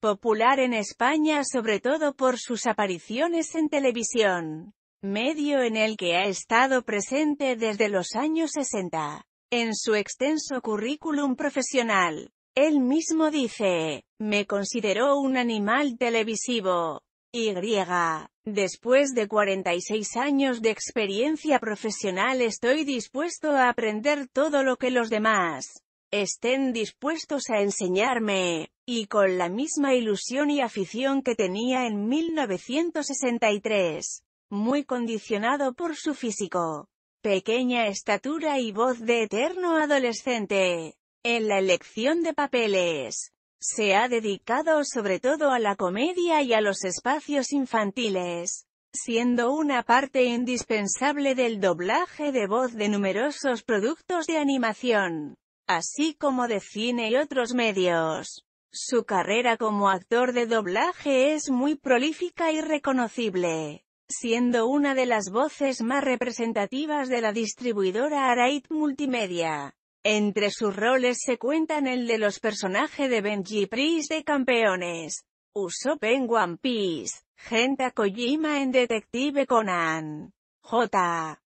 Popular en España sobre todo por sus apariciones en televisión, medio en el que ha estado presente desde los años 60. En su extenso currículum profesional, él mismo dice, me considero un animal televisivo. Y. Después de 46 años de experiencia profesional estoy dispuesto a aprender todo lo que los demás estén dispuestos a enseñarme, y con la misma ilusión y afición que tenía en 1963, muy condicionado por su físico, pequeña estatura y voz de eterno adolescente. En la elección de papeles, se ha dedicado sobre todo a la comedia y a los espacios infantiles, siendo una parte indispensable del doblaje de voz de numerosos productos de animación así como de cine y otros medios. Su carrera como actor de doblaje es muy prolífica y reconocible, siendo una de las voces más representativas de la distribuidora Araid Multimedia. Entre sus roles se cuentan el de los personajes de Benji Priest de Campeones, Usopp en One Piece, Genta Kojima en Detective Conan, J.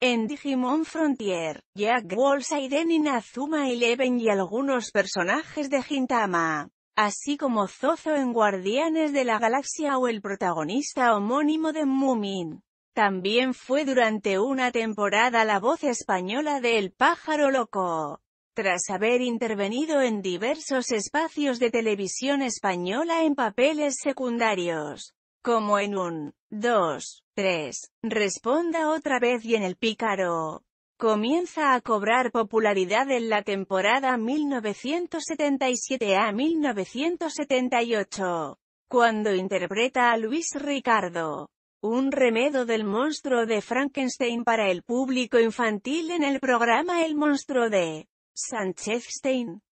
En Digimon Frontier, Jack Aiden y Nazuma Eleven y algunos personajes de Gintama. Así como Zozo en Guardianes de la Galaxia o el protagonista homónimo de Moomin. También fue durante una temporada la voz española de El Pájaro Loco. Tras haber intervenido en diversos espacios de televisión española en papeles secundarios, como en un, dos, tres, responda otra vez y en el pícaro. Comienza a cobrar popularidad en la temporada 1977 a 1978, cuando interpreta a Luis Ricardo, un remedo del monstruo de Frankenstein para el público infantil en el programa El monstruo de Sánchez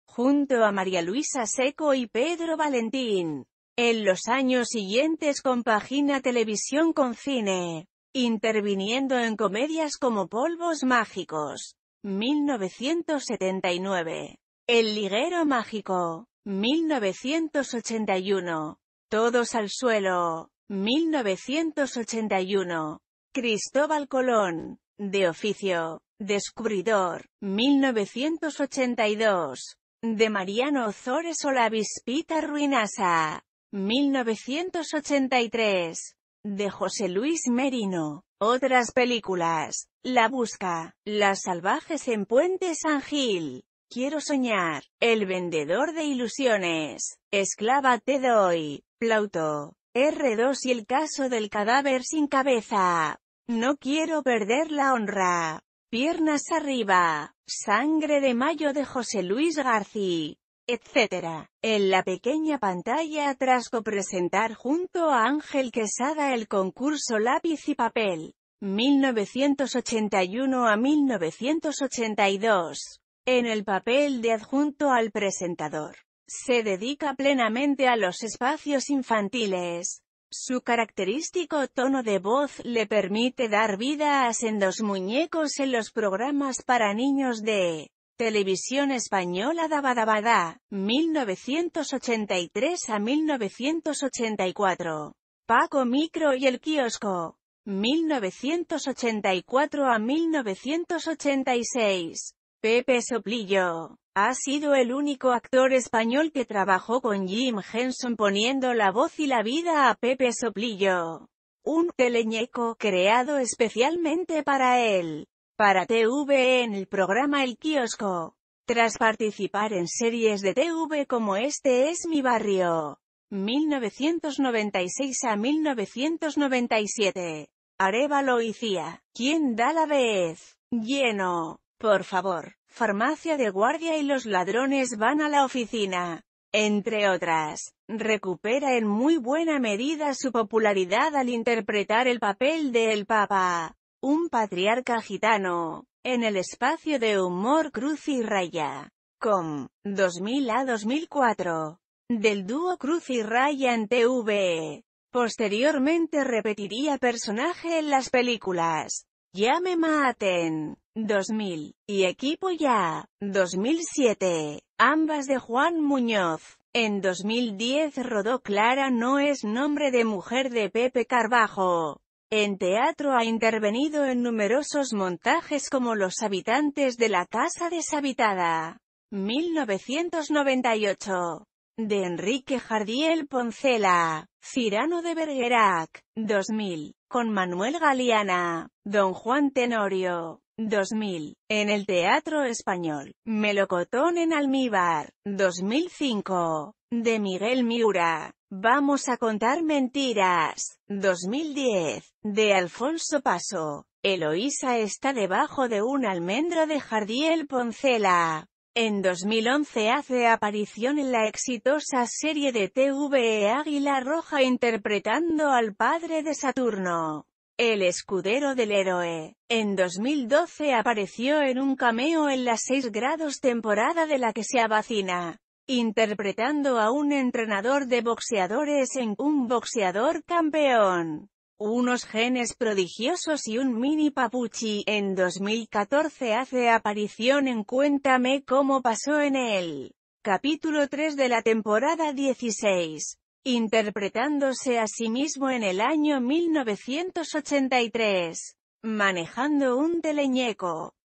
junto a María Luisa Seco y Pedro Valentín. En los años siguientes compagina televisión con cine, interviniendo en comedias como Polvos Mágicos, 1979, El Liguero Mágico, 1981, Todos al Suelo, 1981, Cristóbal Colón, De Oficio, Descubridor, 1982, de Mariano Ozores o la Vispita Ruinasa, 1983, de José Luis Merino. Otras películas, La Busca, Las Salvajes en Puente San Gil, Quiero Soñar, El Vendedor de Ilusiones, Esclava Te Doy, Plauto, R2 y El Caso del Cadáver Sin Cabeza. No quiero perder la honra. Piernas arriba. Sangre de Mayo de José Luis García etc. En la pequeña pantalla tras presentar junto a Ángel Quesada el concurso Lápiz y Papel, 1981 a 1982. En el papel de adjunto al presentador, se dedica plenamente a los espacios infantiles. Su característico tono de voz le permite dar vida a sendos muñecos en los programas para niños de Televisión Española Dabadabada, 1983 a 1984. Paco Micro y el Kiosco, 1984 a 1986. Pepe Soplillo. Ha sido el único actor español que trabajó con Jim Henson poniendo la voz y la vida a Pepe Soplillo. Un teleñeco creado especialmente para él para TV en el programa El Kiosco. Tras participar en series de TV como Este es mi barrio, 1996 a 1997, Areva y Cía, ¿quién da la vez? Lleno, por favor, farmacia de guardia y los ladrones van a la oficina. Entre otras, recupera en muy buena medida su popularidad al interpretar el papel de El Papa un patriarca gitano, en el espacio de humor Cruz y Raya. Com. 2000 a 2004. Del dúo Cruz y Raya en TV. Posteriormente repetiría personaje en las películas. Ya me maten. 2000. Y Equipo Ya. 2007. Ambas de Juan Muñoz. En 2010 rodó Clara no es nombre de mujer de Pepe Carbajo. En teatro ha intervenido en numerosos montajes como Los habitantes de la casa deshabitada, 1998, de Enrique Jardiel Poncela, Cirano de Bergerac, 2000, con Manuel Galeana, Don Juan Tenorio, 2000, en el Teatro Español, Melocotón en Almíbar, 2005, de Miguel Miura, Vamos a contar mentiras. 2010. De Alfonso Paso. Eloísa está debajo de un almendro de Jardiel Poncela. En 2011 hace aparición en la exitosa serie de TV Águila Roja interpretando al padre de Saturno, el escudero del héroe. En 2012 apareció en un cameo en la 6 grados temporada de la que se abacina interpretando a un entrenador de boxeadores en un boxeador campeón unos genes prodigiosos y un mini papuchi. En 2014 hace aparición en Cuéntame cómo pasó en el capítulo 3 de la temporada 16, interpretándose a sí mismo en el año 1983, manejando un teleñeco.